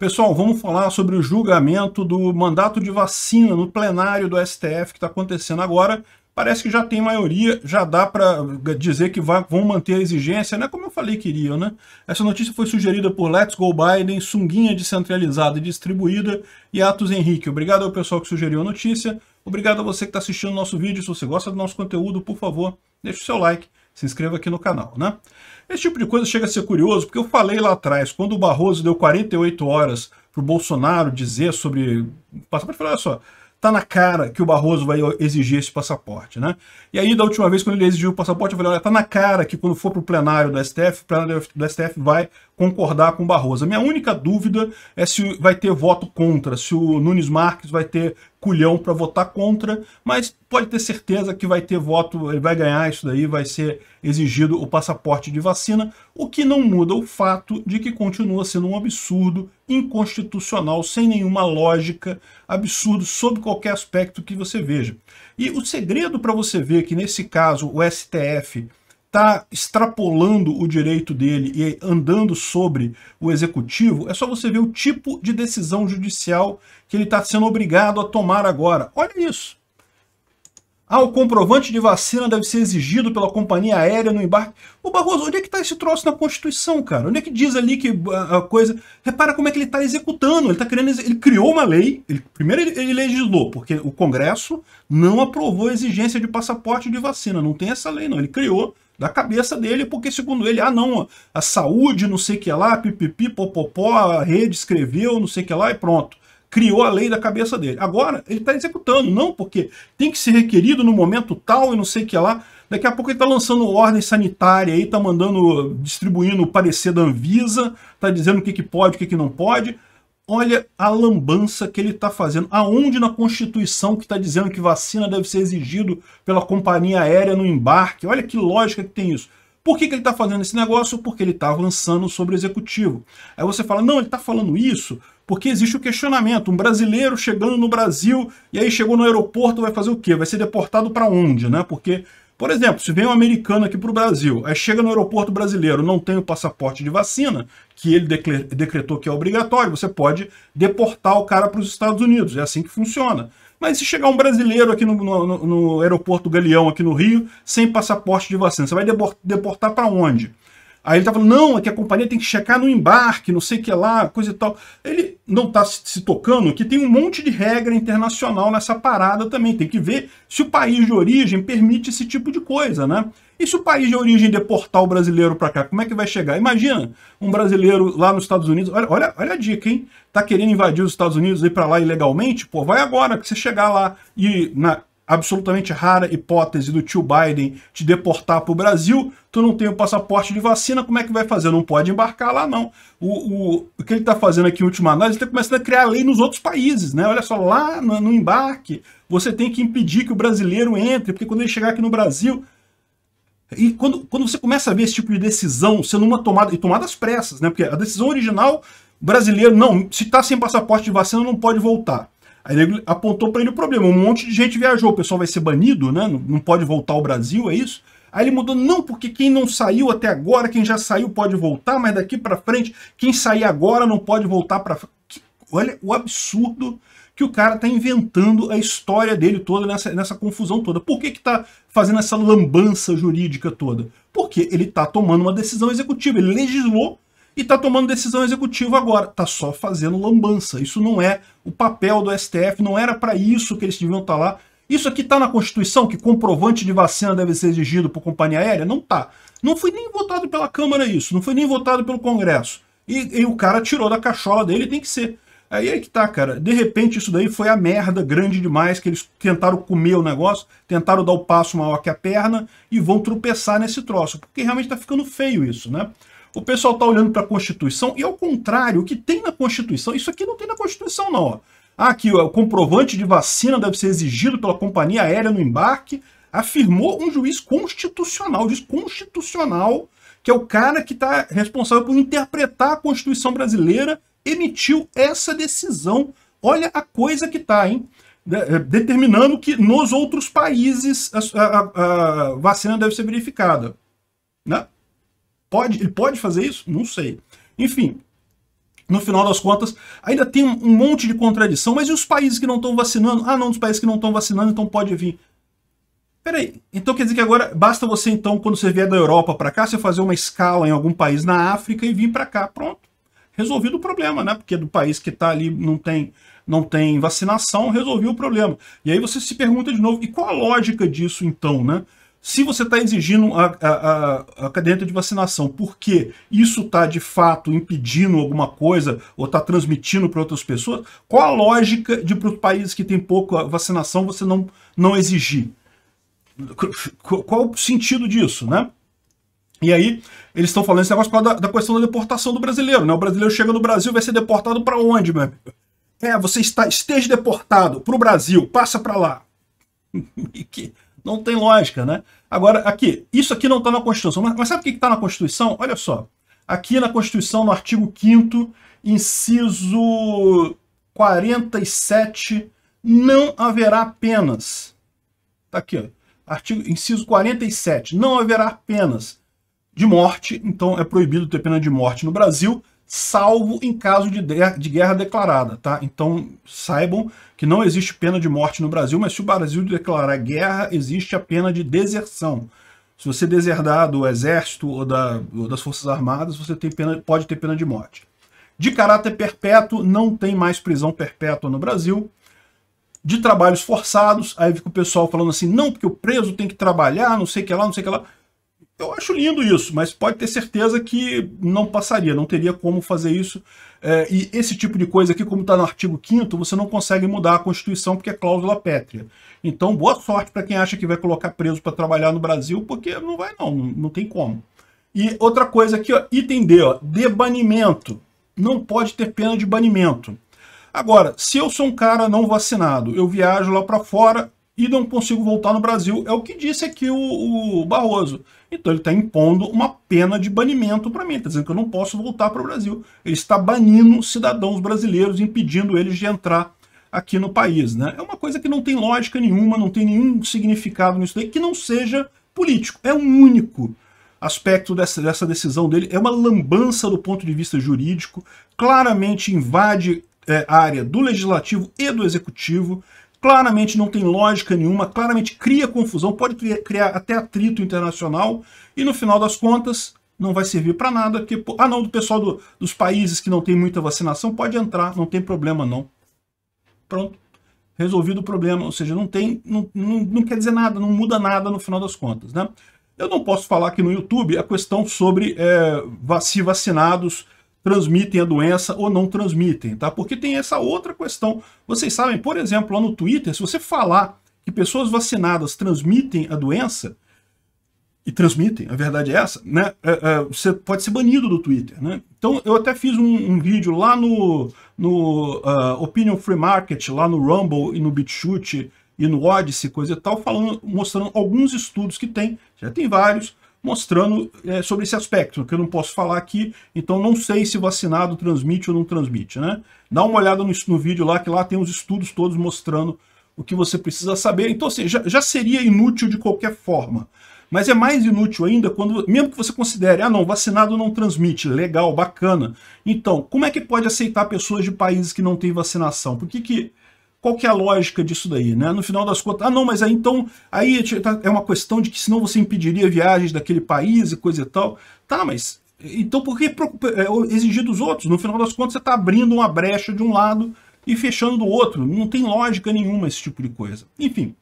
Pessoal, vamos falar sobre o julgamento do mandato de vacina no plenário do STF que está acontecendo agora. Parece que já tem maioria, já dá para dizer que vai, vão manter a exigência, né? Como eu falei que iriam, né? Essa notícia foi sugerida por Let's Go Biden, sunguinha descentralizada e distribuída, e Atos Henrique. Obrigado ao pessoal que sugeriu a notícia. Obrigado a você que está assistindo o nosso vídeo. Se você gosta do nosso conteúdo, por favor, deixe o seu like se inscreva aqui no canal, né? Esse tipo de coisa chega a ser curioso, porque eu falei lá atrás, quando o Barroso deu 48 horas para o Bolsonaro dizer sobre passaporte, eu falei, olha só, tá na cara que o Barroso vai exigir esse passaporte, né? E aí, da última vez, quando ele exigiu o passaporte, eu falei, olha, tá na cara que quando for para o plenário do STF, o plenário do STF vai concordar com Barroso. A minha única dúvida é se vai ter voto contra, se o Nunes Marques vai ter culhão para votar contra, mas pode ter certeza que vai ter voto, ele vai ganhar isso daí, vai ser exigido o passaporte de vacina, o que não muda o fato de que continua sendo um absurdo inconstitucional, sem nenhuma lógica, absurdo sob qualquer aspecto que você veja. E o segredo para você ver que nesse caso o STF está extrapolando o direito dele e andando sobre o executivo, é só você ver o tipo de decisão judicial que ele está sendo obrigado a tomar agora. Olha isso. Ah, o comprovante de vacina deve ser exigido pela companhia aérea no embarque. O Barroso, onde é que está esse troço na Constituição, cara? Onde é que diz ali que ah, a coisa... Repara como é que ele está executando. Ele tá querendo... Ele criou uma lei. Ele... Primeiro ele, ele legislou, porque o Congresso não aprovou a exigência de passaporte de vacina. Não tem essa lei, não. Ele criou da cabeça dele, porque segundo ele, ah não, a saúde, não sei o que lá, pipipi, popopó, a rede escreveu, não sei o que lá e pronto. Criou a lei da cabeça dele. Agora, ele está executando, não porque tem que ser requerido no momento tal e não sei o que lá. Daqui a pouco ele está lançando ordem sanitária aí, está mandando, distribuindo o parecer da Anvisa, está dizendo o que, que pode, o que, que não pode. Olha a lambança que ele está fazendo. Aonde na Constituição que está dizendo que vacina deve ser exigido pela companhia aérea no embarque? Olha que lógica que tem isso. Por que, que ele está fazendo esse negócio? Porque ele está avançando sobre o executivo. Aí você fala, não, ele está falando isso porque existe o questionamento. Um brasileiro chegando no Brasil e aí chegou no aeroporto vai fazer o quê? Vai ser deportado para onde? né? Porque por exemplo, se vem um americano aqui para o Brasil, aí chega no aeroporto brasileiro, não tem o passaporte de vacina, que ele decretou que é obrigatório, você pode deportar o cara para os Estados Unidos. É assim que funciona. Mas se chegar um brasileiro aqui no, no, no aeroporto Galeão, aqui no Rio, sem passaporte de vacina, você vai deportar para onde? Aí ele tá falando, não, é que a companhia tem que checar no embarque, não sei o que lá, coisa e tal. Ele não está se tocando que tem um monte de regra internacional nessa parada também. Tem que ver se o país de origem permite esse tipo de coisa, né? E se o país de origem deportar o brasileiro para cá, como é que vai chegar? Imagina um brasileiro lá nos Estados Unidos, olha, olha, olha a dica, hein? Tá querendo invadir os Estados Unidos, ir para lá ilegalmente? Pô, vai agora que você chegar lá e na, absolutamente rara hipótese do tio Biden te deportar para o Brasil, tu não tem o passaporte de vacina, como é que vai fazer? Não pode embarcar lá, não. O, o, o que ele está fazendo aqui em última análise, ele está começando a criar lei nos outros países, né? Olha só, lá no, no embarque, você tem que impedir que o brasileiro entre, porque quando ele chegar aqui no Brasil, e quando, quando você começa a ver esse tipo de decisão sendo uma tomada, e tomadas pressas, né? Porque a decisão original brasileiro, não, se está sem passaporte de vacina, não pode voltar. Aí ele apontou para ele o problema. Um monte de gente viajou, o pessoal vai ser banido, né? Não pode voltar ao Brasil, é isso? Aí ele mudou, não, porque quem não saiu até agora, quem já saiu pode voltar, mas daqui para frente, quem sair agora não pode voltar para Olha o absurdo que o cara tá inventando a história dele toda nessa, nessa confusão toda. Por que que tá fazendo essa lambança jurídica toda? Porque ele tá tomando uma decisão executiva, ele legislou e tá tomando decisão executiva agora, tá só fazendo lambança. Isso não é o papel do STF, não era para isso que eles deviam estar tá lá. Isso aqui tá na Constituição, que comprovante de vacina deve ser exigido por companhia aérea? Não tá Não foi nem votado pela Câmara isso, não foi nem votado pelo Congresso. E, e o cara tirou da cachola dele, tem que ser. Aí é que tá, cara. De repente isso daí foi a merda grande demais que eles tentaram comer o negócio, tentaram dar o passo maior que a perna e vão tropeçar nesse troço, porque realmente tá ficando feio isso, né? o pessoal está olhando para a Constituição e, ao é contrário, o que tem na Constituição, isso aqui não tem na Constituição, não. Ah, aqui, que o comprovante de vacina deve ser exigido pela companhia aérea no embarque, afirmou um juiz constitucional, juiz constitucional, que é o cara que está responsável por interpretar a Constituição brasileira, emitiu essa decisão. Olha a coisa que está, hein? Eh, determinando que nos outros países a, a, a vacina deve ser verificada. Né? Pode, ele pode fazer isso? Não sei. Enfim, no final das contas, ainda tem um monte de contradição, mas e os países que não estão vacinando? Ah, não, os países que não estão vacinando, então pode vir. Peraí, então quer dizer que agora basta você, então, quando você vier da Europa para cá, você fazer uma escala em algum país na África e vir para cá, pronto. Resolvido o problema, né? Porque do país que está ali não tem, não tem vacinação, resolveu o problema. E aí você se pergunta de novo, e qual a lógica disso então, né? Se você está exigindo a, a, a, caderneta de vacinação porque isso está de fato impedindo alguma coisa ou está transmitindo para outras pessoas, qual a lógica de para os países que têm pouca vacinação você não, não exigir? Qual o sentido disso, né? E aí, eles estão falando esse negócio da, da questão da deportação do brasileiro, né? O brasileiro chega no Brasil vai ser deportado para onde, meu amigo? É, você está, esteja deportado para o Brasil, passa para lá. que não tem lógica, né? Agora, aqui, isso aqui não está na Constituição. Mas, mas sabe o que está na Constituição? Olha só. Aqui na Constituição, no artigo 5 inciso 47, não haverá penas. Está aqui, ó. Artigo, inciso 47, não haverá penas de morte, então é proibido ter pena de morte no Brasil, salvo em caso de, de guerra declarada, tá? Então saibam que não existe pena de morte no Brasil, mas se o Brasil declarar guerra, existe a pena de deserção. Se você deserdar do exército ou, da, ou das forças armadas, você tem pena, pode ter pena de morte. De caráter perpétuo, não tem mais prisão perpétua no Brasil. De trabalhos forçados, aí fica o pessoal falando assim, não, porque o preso tem que trabalhar, não sei o que lá, não sei o que lá. Eu acho lindo isso, mas pode ter certeza que não passaria, não teria como fazer isso. É, e esse tipo de coisa aqui, como está no artigo 5 você não consegue mudar a Constituição porque é cláusula pétrea. Então, boa sorte para quem acha que vai colocar preso para trabalhar no Brasil, porque não vai não, não tem como. E outra coisa aqui, ó, item D, ó, debanimento. Não pode ter pena de banimento. Agora, se eu sou um cara não vacinado, eu viajo lá para fora e não consigo voltar no Brasil, é o que disse aqui o, o Barroso. Então ele está impondo uma pena de banimento para mim, está dizendo que eu não posso voltar para o Brasil. Ele está banindo cidadãos brasileiros, impedindo eles de entrar aqui no país. Né? É uma coisa que não tem lógica nenhuma, não tem nenhum significado nisso daí, que não seja político. É um único aspecto dessa, dessa decisão dele, é uma lambança do ponto de vista jurídico, claramente invade é, a área do legislativo e do executivo, claramente não tem lógica nenhuma, claramente cria confusão, pode criar até atrito internacional e no final das contas não vai servir para nada, porque, ah não, do pessoal do, dos países que não tem muita vacinação pode entrar, não tem problema não. Pronto, resolvido o problema, ou seja, não tem, não, não, não quer dizer nada, não muda nada no final das contas, né? Eu não posso falar aqui no YouTube a questão sobre é, se vacinados transmitem a doença ou não transmitem, tá? Porque tem essa outra questão. Vocês sabem, por exemplo, lá no Twitter, se você falar que pessoas vacinadas transmitem a doença, e transmitem, a verdade é essa, né? É, é, você pode ser banido do Twitter, né? Então, eu até fiz um, um vídeo lá no, no uh, Opinion Free Market, lá no Rumble e no BitChute e no Odyssey, coisa e tal, falando, mostrando alguns estudos que tem, já tem vários, mostrando é, sobre esse aspecto, que eu não posso falar aqui, então não sei se vacinado transmite ou não transmite, né? Dá uma olhada no, no vídeo lá, que lá tem os estudos todos mostrando o que você precisa saber. Então, assim, já, já seria inútil de qualquer forma. Mas é mais inútil ainda quando, mesmo que você considere, ah não, vacinado não transmite, legal, bacana. Então, como é que pode aceitar pessoas de países que não têm vacinação? Por que, que qual que é a lógica disso daí, né? No final das contas, ah, não, mas aí então, aí tá, é uma questão de que senão você impediria viagens daquele país e coisa e tal. Tá, mas então por que é, exigir dos outros? No final das contas, você está abrindo uma brecha de um lado e fechando do outro. Não tem lógica nenhuma esse tipo de coisa. Enfim,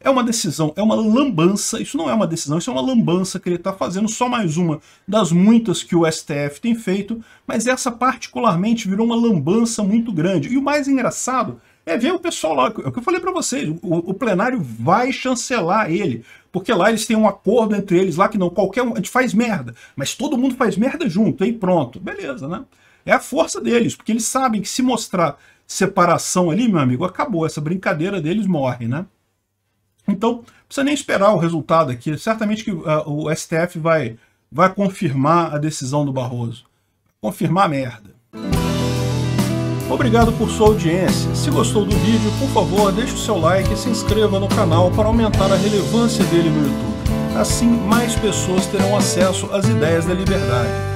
é uma decisão, é uma lambança, isso não é uma decisão, isso é uma lambança que ele está fazendo, só mais uma das muitas que o STF tem feito, mas essa particularmente virou uma lambança muito grande. E o mais engraçado é ver o pessoal lá, é o que eu falei para vocês, o, o, plenário vai chancelar ele, porque lá eles têm um acordo entre eles lá que não, qualquer um, a gente faz merda, mas todo mundo faz merda junto, e pronto, beleza, né? É a força deles, porque eles sabem que se mostrar separação ali, meu amigo, acabou, essa brincadeira deles morre, né? Então, precisa nem esperar o resultado aqui. Certamente que uh, o STF vai, vai confirmar a decisão do Barroso. Confirmar a merda. Obrigado por sua audiência. Se gostou do vídeo, por favor, deixe o seu like e se inscreva no canal para aumentar a relevância dele no YouTube. Assim, mais pessoas terão acesso às ideias da liberdade